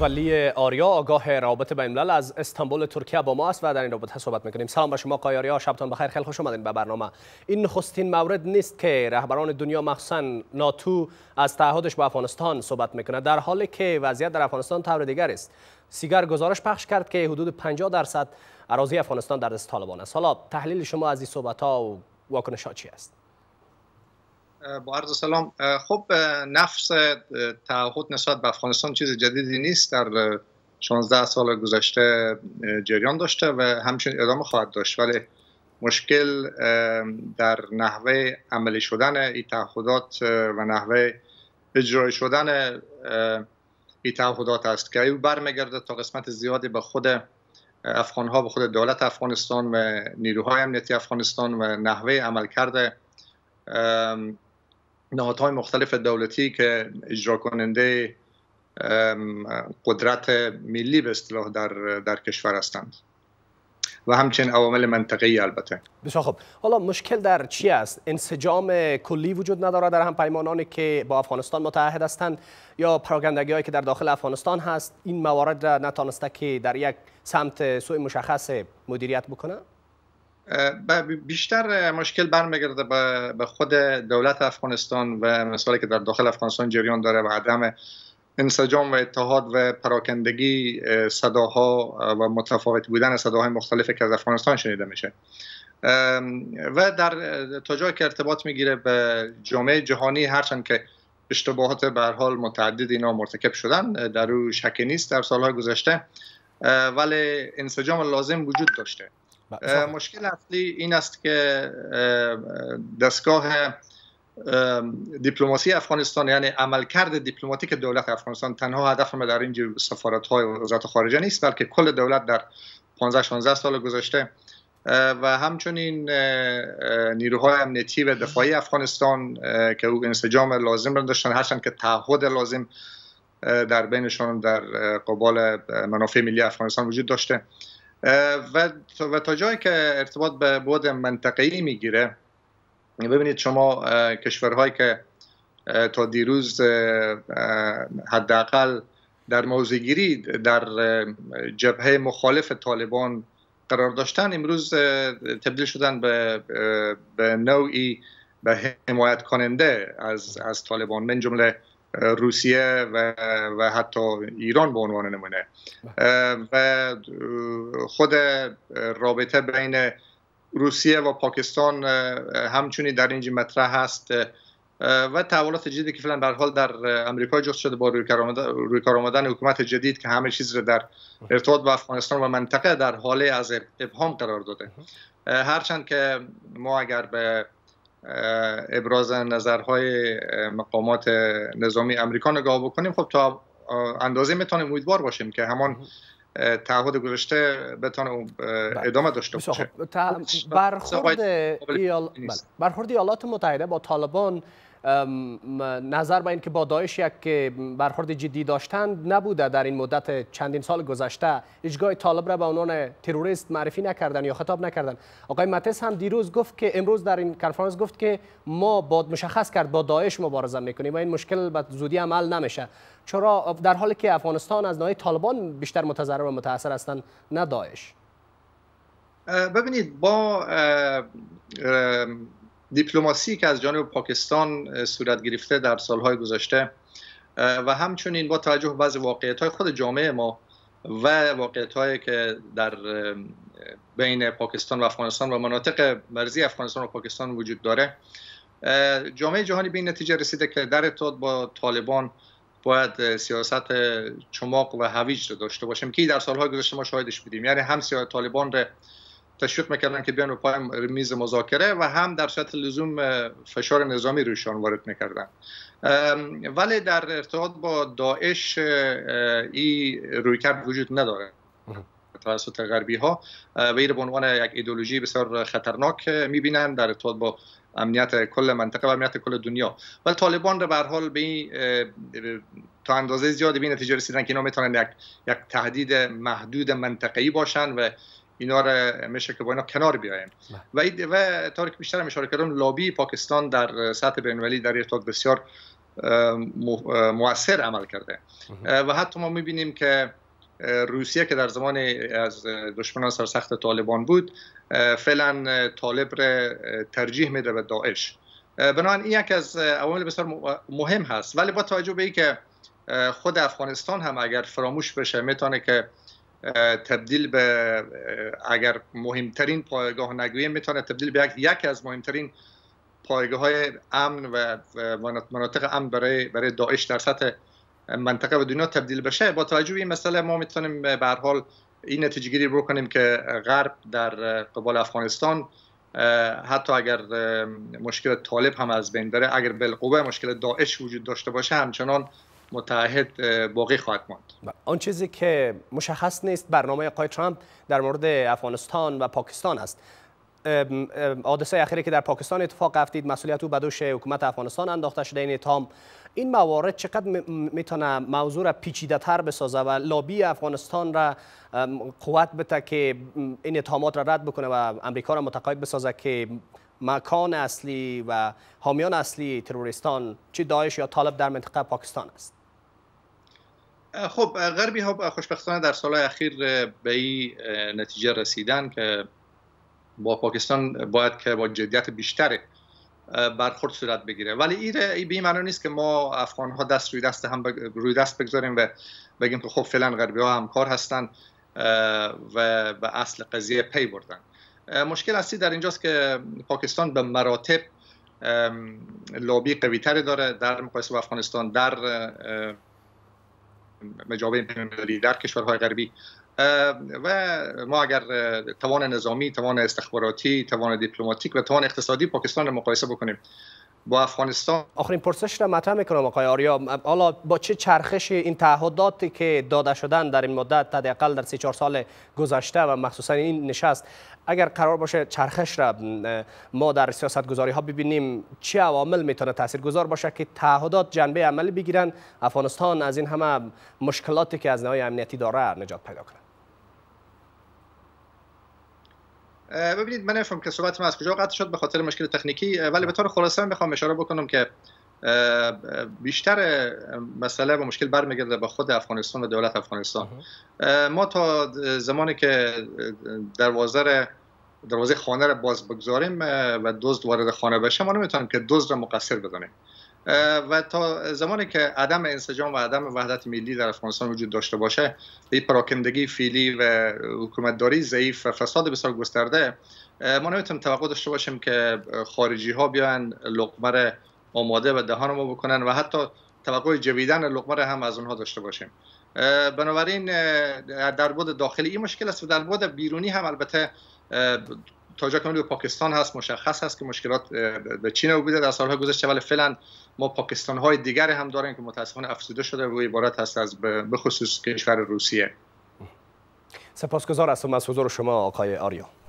ولی آریا آگاه رابطه بین الملل از استانبول ترکیه با ما است و در این رابطه صحبت میکنیم سلام به شما آقای آریا شبتان بخیر خیلی خوش آمدین به برنامه این نخستین مورد نیست که رهبران دنیا مخصوصا ناتو از تعهدش با افغانستان صحبت میکنه در حالی که وضعیت در افغانستان طور دیگر است سیگر گزارش پخش کرد که حدود 50 درصد اراضی افغانستان در دست طالبان است حالا تحلیل شما از این صحبت ها و واکنش چی است با عرض سلام خب نفس تعهد نسبت به افغانستان چیز جدیدی نیست در 16 سال گذشته جریان داشته و همچنین ادامه خواهد داشت ولی مشکل در نحوه عملی شدن این تعهدات و نحوه اجرای شدن این تعهدات است که او برمیگرده تا قسمت زیادی به خود افغان ها به خود دولت افغانستان و نیروهای امنیتی افغانستان و نحوه عمل عملکرد نهادهای مختلف دولتی که اجرا کننده قدرت ملی به اصطلاح در, در کشور هستند و همچنین عوامل منطقی البته بسیار خوب، حالا مشکل در چی است انسجام کلی وجود نداره در هم پیمانانی که با افغانستان متحد هستند یا پراگندگی هایی که در داخل افغانستان هست این موارد را نتانسته که در یک سمت سوی مشخص مدیریت بکنه بیشتر مشکل برمیگرده به خود دولت افغانستان و مثالی که در داخل افغانستان جریان داره و عدم انسجام و اتحاد و پراکندگی صداها و متفاوت بودن صداهای مختلف که از افغانستان شنیده میشه و در تا جایی که ارتباط میگیره به جامعه جهانی هرچند که اشتباهات به حال متعدد اینا مرتکب شدن در او شک نیست در سالهای گذشته ولی انسجام لازم وجود داشته مشکل اصلی این است که دستگاه دیپلماسی افغانستان یعنی عملکرد دیپلماتیک دولت افغانستان تنها هدف ما در این سفارت های وزارت خارجه نیست بلکه کل دولت در 15 16 سال گذشته و همچنین نیروهای امنیتی و دفاعی افغانستان که او انسجام لازم را داشتن هرچند که تعهد لازم در بینشان در قبال منافع ملی افغانستان وجود داشته و تا جایی که ارتباط به بود ای میگیره ببینید شما کشورهایی که تا دیروز حداقل در موزگیری در جبهه مخالف طالبان قرار داشتن امروز تبدیل شدن به, به نوعی به حمایت کننده از, از طالبان من جمله روسیه و, و حتی ایران به عنوان نمونه و خود رابطه بین روسیه و پاکستان همچنین در اینجا مطرح هست و تحولات جدیدی که فعلا در حال در امریکا جست شده با روی کار آمدن حکومت جدید که همه چیز رو در ارتباط با افغانستان و منطقه در حاله از ابهام قرار داده هرچند که ما اگر به ابراز نظرهای مقامات نظامی امریکا نگاه بکنیم خب تا اندازه میتونیم امیدوار باشیم که همان تعهد گذشته بتونه بله. ادامه داشته باشه خب، بله. برخورد ایالات متحده با طالبان نظر به اینکه با داعش یک برخورد جدی داشتند نبوده در این مدت چندین سال گذشته هیچگاه طالب را به عنوان تروریست معرفی نکردن یا خطاب نکردن آقای متس هم دیروز گفت که امروز در این کنفرانس گفت که ما با مشخص کرد با داعش مبارزه میکنیم و این مشکل به زودی عمل نمیشه چرا در حالی که افغانستان از نهای طالبان بیشتر متضرر و متاثر هستند نه داعش ببینید با دیپلماسی که از جانب پاکستان صورت گرفته در سالهای گذشته و همچنین با توجه به بعض واقعیت های خود جامعه ما و واقعیت هایی که در بین پاکستان و افغانستان و مناطق مرزی افغانستان و پاکستان وجود داره جامعه جهانی به این نتیجه رسیده که در ارتباط با طالبان باید سیاست چماق و هویج رو داشته باشیم که در سالهای گذشته ما شاهدش بودیم یعنی هم سیاست طالبان رو تشویق میکردن که بیان پای میز مذاکره و هم در سطح لزوم فشار نظامی رویشان وارد میکردن ولی در ارتباط با داعش این رویکرد وجود نداره توسط غربی ها و این به عنوان یک ایدولوژی بسیار خطرناک میبینن در ارتباط با امنیت کل منطقه و امنیت کل دنیا ولی طالبان رو به حال تا اندازه زیادی به نتیجه رسیدن که اینا میتونن یک یک تهدید محدود منطقه‌ای باشن و اینا رو میشه که با اینا کنار بیایم بله. و و تاریک بیشتر اشاره کردم لابی پاکستان در سطح بین‌المللی در ارتباط بسیار موثر عمل کرده و حتی ما میبینیم که روسیه که در زمان از دشمنان سرسخت طالبان بود فعلا طالب را ترجیح میده به داعش بنابراین این یک از عوامل بسیار مهم هست ولی با توجه به که خود افغانستان هم اگر فراموش بشه میتونه که تبدیل به اگر مهمترین پایگاه نگویه میتونه تبدیل به یکی از مهمترین پایگاه های امن و مناطق امن برای برای داعش در سطح منطقه و دنیا تبدیل بشه با توجه به این مسئله ما میتونیم به حال این نتیجه گیری بکنیم که غرب در قبال افغانستان حتی اگر مشکل طالب هم از بین بره اگر بالقوه مشکل داعش وجود داشته باشه همچنان متحد باقی خواهد ماند بله. آن چیزی که مشخص نیست برنامه آقای ترامپ در مورد افغانستان و پاکستان است حادثه اخیری که در پاکستان اتفاق افتید مسئولیت او به دوش حکومت افغانستان انداخته شده این اتهام این موارد چقدر میتونه موضوع را پیچیده تر بسازه و لابی افغانستان را قوت بده که این اتهامات را رد بکنه و امریکا را متقاعد بسازه که مکان اصلی و حامیان اصلی تروریستان چه داعش یا طالب در منطقه پاکستان است خب غربی ها خوشبختانه در سالهای اخیر به این نتیجه رسیدن که با پاکستان باید که با جدیت بیشتر برخورد صورت بگیره ولی این به این معنی نیست که ما افغان ها دست روی دست هم روی دست بگذاریم و بگیم که خب فعلا غربی ها همکار هستند و به اصل قضیه پی بردن مشکل اصلی در اینجاست که پاکستان به مراتب لابی قویتری داره در مقایسه با افغانستان در مجابه امپریالی در کشورهای غربی و ما اگر توان نظامی توان استخباراتی توان دیپلماتیک و توان اقتصادی پاکستان مقایسه بکنیم با افغانستان آخرین پرسش را مطرح میکنم آقای آریا حالا با چه چرخش این تعهداتی که داده شدن در این مدت حداقل در سی چهار سال گذشته و مخصوصا این نشست اگر قرار باشه چرخش را ما در سیاست گذاری ها ببینیم چه عوامل میتونه گذار باشه که تعهدات جنبه عملی بگیرن افغانستان از این همه مشکلاتی که از نهای امنیتی داره نجات پیدا کنه ببینید من نمیفهم که صحبت من از کجا قطع شد به خاطر مشکل تکنیکی ولی به طور خلاصه میخوام اشاره بکنم که بیشتر مسئله و مشکل برمیگرده به خود افغانستان و دولت افغانستان ما تا زمانی که دروازه دروازه خانه را باز بگذاریم و دزد وارد خانه بشه ما نمیتونیم که دزد را مقصر بدانیم و تا زمانی که عدم انسجام و عدم وحدت ملی در افغانستان وجود داشته باشه این پراکندگی فیلی و حکومتداری ضعیف و فساد بسیار گسترده ما نمیتونیم توقع داشته باشیم که خارجی ها بیان لقمه آماده و دهان ما بکنن و حتی توقع جویدن لقمه هم از اونها داشته باشیم بنابراین در بود داخلی این مشکل است و در بود بیرونی هم البته کنید به پاکستان هست مشخص هست که مشکلات به چین در سالها گذشته ولی فعلا ما پاکستان های دیگری هم داریم که متاسفانه افسوده شده روی عبارت هست از بخصوص کشور روسیه سپاسگزار هستم از حضور شما آقای آریو